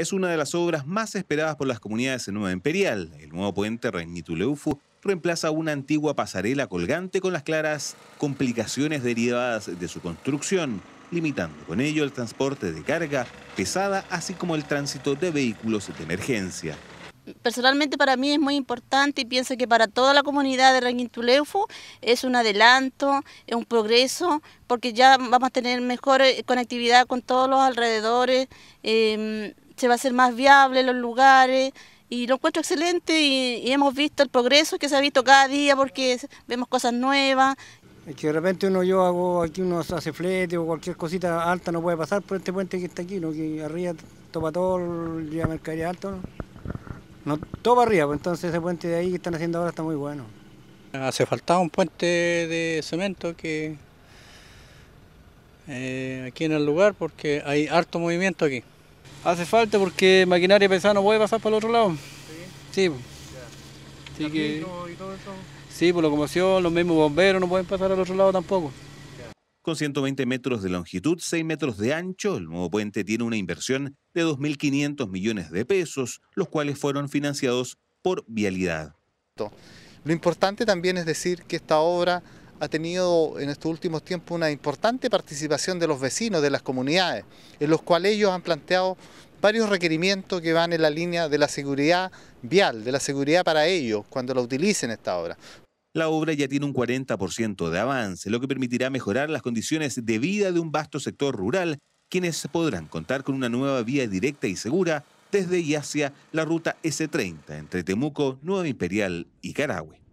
es una de las obras más esperadas por las comunidades en Nueva Imperial. El nuevo puente leufu reemplaza una antigua pasarela colgante con las claras complicaciones derivadas de su construcción, limitando con ello el transporte de carga pesada, así como el tránsito de vehículos de emergencia. Personalmente para mí es muy importante y pienso que para toda la comunidad de Rangituleufu es un adelanto, es un progreso, porque ya vamos a tener mejor eh, conectividad con todos los alrededores. Em, se va a hacer más viable los lugares y lo encuentro excelente y, hemos visto el progreso que se ha visto cada día porque vemos cosas nuevas. que de repente uno yo hago aquí unos hace o cualquier cosita alta no puede pasar por este puente que está aquí, ¿no? que arriba topa todo, día mercadería alto, ¿no? no arriba, pues entonces ese puente de ahí que están haciendo ahora está muy bueno. Hace falta un puente de cemento que eh, aquí en el lugar porque hay harto movimiento aquí. Hace falta porque maquinaria pesada no puede pasar para el otro lado. Sí. Sí. Sí, por locomoción, los mismos bomberos no pueden pasar al otro lado tampoco. Con 120 metros de longitud, 6 metros de ancho, el nuevo puente tiene una inversión de 2.500 millones de pesos, los cuales fueron financiados por Vialidad. Lo importante también es decir que esta obra ha tenido en estos últimos tiempos una importante participación de los vecinos, de las comunidades, en los cuales ellos han planteado varios requerimientos que van en la línea de la seguridad vial, de la seguridad para ellos cuando la utilicen esta obra. La obra ya tiene un 40% de avance, lo que permitirá mejorar las condiciones de vida de un vasto sector rural, quienes podrán contar con una nueva vía directa y segura desde y hacia la ruta S30 entre Temuco, Nueva Imperial y Carahue.